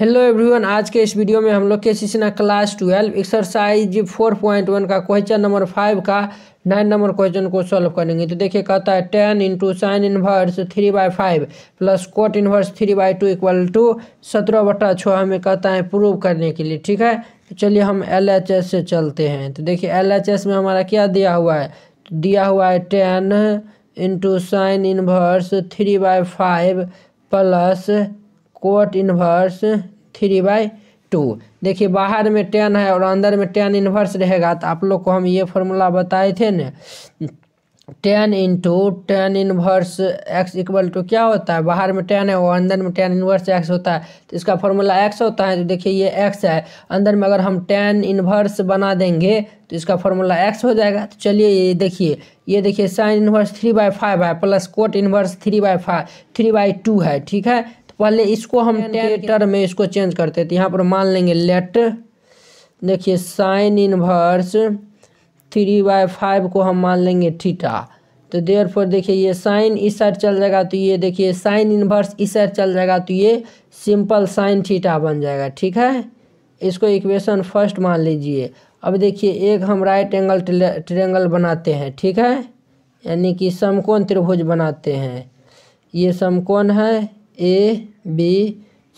hello everyone आज के इस वीडियो में हम लोग के सीखना class twelve exercise four point one का क्वेश्चन नंबर फाइव का नाइन नंबर क्वेश्चन को सॉल्व करेंगे तो देखिए कहता है tan into sine inverse three by five plus cot inverse three by two equal to सत्रह बटा छः हमें कहता है प्रूव करने के लिए ठीक है तो चलिए हम एल एच एस से चलते हैं तो देखिए एल एच एस में हमारा क्या दिया हुआ है तो दिया हुआ है tan into sine inverse three by five plus cot inverse three by two देखिए बाहर में टेन है और अंदर में टेन इन्वर्स रहेगा तो आप लोग को हम ये फॉर्मूला बताए थे ना tan into tan inverse X equal to क्या होता है बाहर में टेन है और अंदर में टेन इन्वर्स एक्स होता है तो इसका फॉर्मूला एक्स होता है तो देखिए ये एक्स है अंदर में अगर हम टेन इन्वर्स बना देंगे तो इसका फॉर्मूला एक्स हो जाएगा तो चलिए ये देखिए ये देखिए sine inverse three by five है plus cot inverse three by five three by two है ठीक है पहले इसको हम टेटर में इसको चेंज करते थे यहाँ पर मान लेंगे लेट देखिए sine inverse three by five को हम मान लेंगे थीटा तो देर पर देखिए ये साइन इस साइड चल जाएगा तो ये देखिए साइन इनवर्स इस साइड चल जाएगा तो ये सिंपल साइन थीटा बन जाएगा ठीक है इसको इक्वेशन फर्स्ट मान लीजिए अब देखिए एक हम राइट एंगल ट्रेंगल बनाते हैं ठीक है यानी कि समकोण त्रिभुज बनाते हैं ये समकोण है ए बी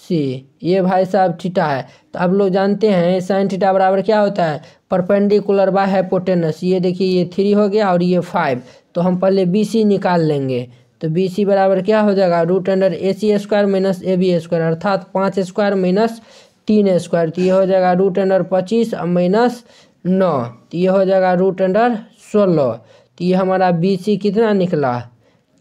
सी ये भाई साहब थीटा है तो आप लोग जानते हैं साइन थीटा बराबर क्या होता है परपेंडिकुलर बाय हैपोटेनस ये देखिए ये थ्री हो गया और ये फाइव तो हम पहले बी सी निकाल लेंगे तो बी सी बराबर क्या हो जाएगा root under A C square minus A B square अर्थात पाँच स्क्वायर माइनस तीन स्क्वायर तो ये हो जाएगा रूट अंडर पच्चीस और माइनस नौ तो ये हो जाएगा रूट अंडर सोलह तो ये हमारा बी सी कितना निकला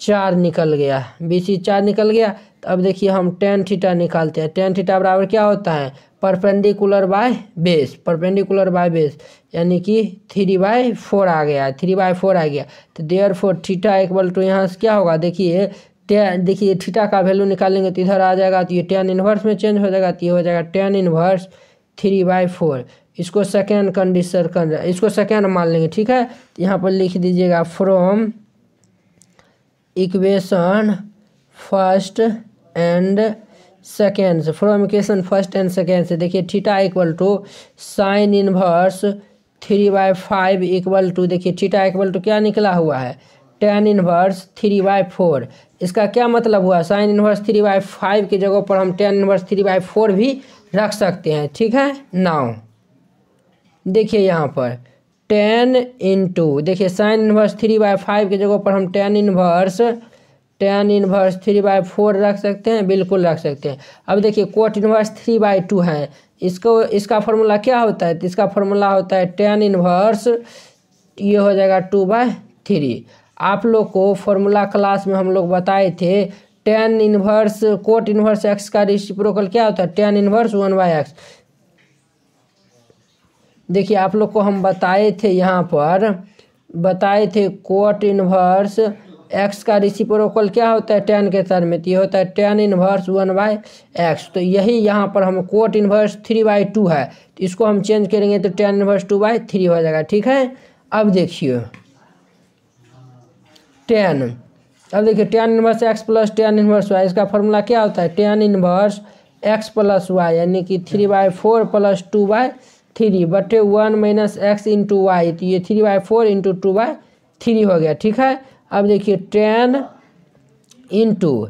चार निकल गया बी सी चार निकल गया अब देखिए हम टेन थीटा निकालते हैं टेन थीटा बराबर क्या होता है perpendicular by base perpendicular by base यानी कि थ्री बाय फोर आ गया थ्री बाय फोर आ गया तो therefore theta equal to यहाँ से क्या होगा देखिए टेन देखिए थीटा का वैल्यू निकालेंगे तो इधर आ जाएगा तो ये टेन इन्वर्स में चेंज हो जाएगा तो ये हो जाएगा tan inverse three by four इसको सेकेंड कंडीशन इसको सेकेंड मान लेंगे ठीक है तो यहाँ पर लिख दीजिएगा from equation first and second from equation first and second से देखिए theta equal to sine inverse three by five equal to देखिए थीटा इक्वल टू क्या निकला हुआ है tan inverse three by four इसका क्या मतलब हुआ sine inverse three by five की जगह पर हम tan inverse three by four भी रख सकते हैं ठीक है नाउ देखिए यहाँ पर टेन इंटू देखिए sine inverse three by five की जगह पर हम tan inverse tan inverse three by four रख सकते हैं बिल्कुल रख सकते हैं अब देखिए cot inverse three by two है इसको इसका फॉर्मूला क्या होता है तो इसका फॉर्मूला होता है टेन इनवर्स ये हो जाएगा टू बाय थ्री आप लोग को फॉर्मूला क्लास में हम लोग बताए थे tan inverse cot inverse X का रिसिप्रोकल क्या होता है tan inverse one by X देखिए आप लोग को हम बताए थे यहाँ पर बताए थे कोट इनवर्स एक्स का रिसिप्रोकल क्या होता है टेन के सर में तो ये होता है tan inverse one by X तो यही यहाँ पर हम cot inverse three by two है तो इसको हम चेंज करेंगे तो tan inverse two by three हो जाएगा ठीक है अब देखिए टेन अब देखिए tan inverse X plus tan inverse Y इसका फॉर्मूला क्या होता है tan inverse X plus Y यानी कि three by four plus two by three बटे one minus x into Y तो ये three by four into two by three हो गया ठीक है अब देखिए टेन इंटू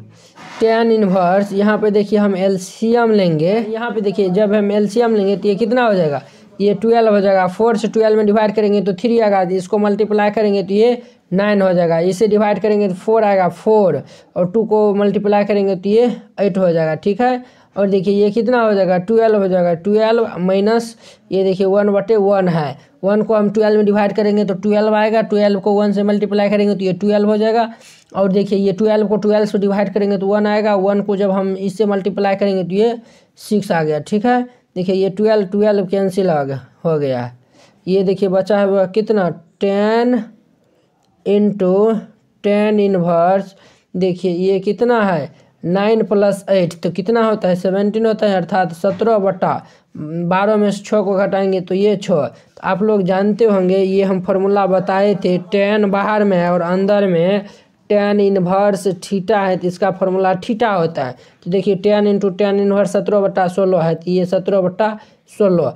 टेन इन्वर्स यहाँ पे देखिए हम एलसीएम लेंगे यहाँ पे देखिए जब हम एलसीएम लेंगे तो ये कितना हो जाएगा ये ट्वेल्व हो जाएगा फोर से ट्वेल्व में डिवाइड करेंगे तो थ्री आएगा इसको मल्टीप्लाई करेंगे तो ये नाइन हो जाएगा इसे डिवाइड करेंगे तो फोर आएगा फोर और टू को मल्टीप्लाई करेंगे तो ये एट हो जाएगा ठीक है और देखिए ये कितना हो जाएगा ट्वेल्व हो जाएगा ट्वेल्व माइनस ये देखिए वन बटे वन है वन को हम ट्वेल्व में डिवाइड करेंगे तो ट्वेल्व आएगा ट्वेल्व को वन से मल्टीप्लाई करेंगे तो ये ट्वेल्व हो जाएगा और देखिए ये ट्वेल्व को ट्वेल्व से डिवाइड करेंगे तो वन आएगा वन को जब हम इससे मल्टीप्लाई करेंगे तो ये सिक्स आ गया ठीक है देखिए ये ट्वेल्व ट्वेल्व कैंसिल आ गया हो गया ये देखिए बचा है कितना टेन इंटू टेन इनवर्स देखिए ये कितना है नाइन प्लस एट तो कितना होता है सेवेंटीन होता है अर्थात सत्रह बटा हम्म, बारह में से छः को घटाएंगे तो ये छः तो आप लोग जानते होंगे ये हम फॉर्मूला बताए थे टेन बाहर में है और अंदर में टेन इनवर्स ठीटा है तो इसका फॉर्मूला ठीटा होता है तो देखिए टेन इंटू टेन इनवर्स सत्रह बट्टा सोलह है तो ये सत्रह बट्टा सोलह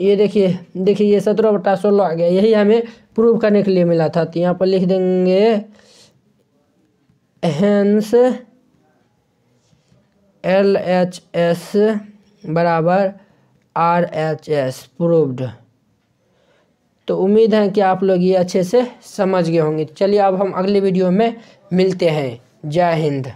ये देखिए देखिए ये सत्रह बट्टा सोलह आ गया यही हमें प्रूव करने के लिए मिला था तो यहाँ पर लिख देंगे हेंस एल एच एस बराबर आर एच एस प्रूव्ड तो उम्मीद है कि आप लोग ये अच्छे से समझ गए होंगे चलिए अब हम अगले वीडियो में मिलते हैं जय हिंद